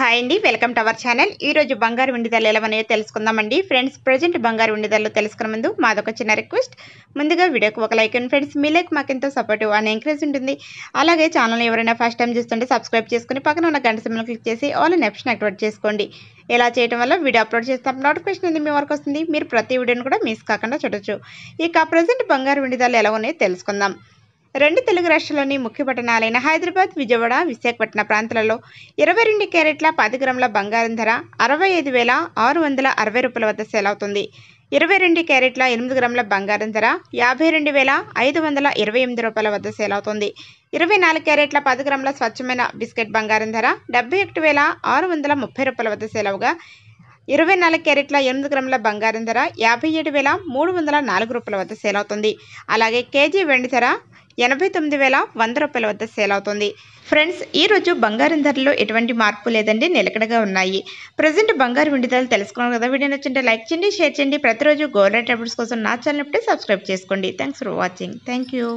hi అండి welcome to our channel ఈరోజు బంగారు ఉండి ధరలు ఎలా ఉన్నాయో తెలుసుకుందామండి ఫ్రెండ్స్ ప్రజెంట్ బంగారు ఉండి ధరలు తెలుసుకున్న ముందు మాదొక చిన్న రిక్వెస్ట్ ముందుగా వీడియోకి ఒక లైక్ అండ్ ఫ్రెండ్స్ మీ లైక్ మాకు ఎంతో సపోర్టివ్ అని ఎంకరేజ్ ఉంటుంది అలాగే ఛానల్ ఎవరైనా ఫస్ట్ టైం చూస్తుంటే సబ్స్క్రైబ్ చేసుకుని పక్కన ఉన్న గంట సిమ్లు క్లిక్ చేసి ఆల్ అండ్ ఆప్షన్ యాక్టివేట్ చేసుకోండి ఇలా చేయడం వల్ల వీడియో అప్లోడ్ చేస్తాం నోటిఫికేషన్ అనేది మీ వరకు వస్తుంది మీరు ప్రతి వీడియోని కూడా మిస్ కాకుండా చూడొచ్చు ఇక ప్రజెంట్ బంగారు ఉండి ధరలు ఎలా ఉన్నాయో తెలుసుకుందాం రెండు తెలుగు రాష్ట్రాల్లోని ముఖ్య పట్టణాలైన హైదరాబాద్ విజయవాడ విశాఖపట్నం ప్రాంతాలలో ఇరవై రెండు క్యారెట్ల పది గ్రాముల బంగారం ధర అరవై ఐదు వేల ఆరు వందల అరవై రూపాయల వద్ద సేల్ అవుతుంది ఇరవై రెండు క్యారెట్ల ఎనిమిది గ్రాముల బంగారం ధర యాభై రెండు వేల ఐదు వందల ఇరవై ఎనిమిది రూపాయల వద్ద సేల్ అవుతుంది ఇరవై నాలుగు క్యారెట్ల పది గ్రాముల స్వచ్ఛమైన బిస్కెట్ బంగారం ధర డెబ్బై ఒకటి వేల ఆరు వందల ముప్పై రూపాయల వద్ద సేల్ అవగా ఇరవై నాలుగు క్యారెట్ల ఎనిమిది గ్రాముల బంగారం ధర యాభై ఏడు వేల మూడు వందల నాలుగు రూపాయల వద్ద సేల్ అవుతుంది అలాగే కేజీ వెండి ధర ఎనభై తొమ్మిది వేల వంద రూపాయల వద్ద సేల్ అవుతుంది ఫ్రెండ్స్ ఈరోజు బంగారం ధరలో ఎటువంటి మార్పు లేదండి నిలకడగా ఉన్నాయి ప్రజెంట్ బంగారు వెండి ధరలు తెలుసుకున్నాం కదా వీడియో నచ్చింటే లైక్ చేయండి షేర్ చేయండి ప్రతిరోజు గోల్డ్ అప్డేట్స్ కోసం నా ఛానల్ ఇప్పుడే సబ్స్క్రైబ్ చేసుకోండి thanks for watching thank you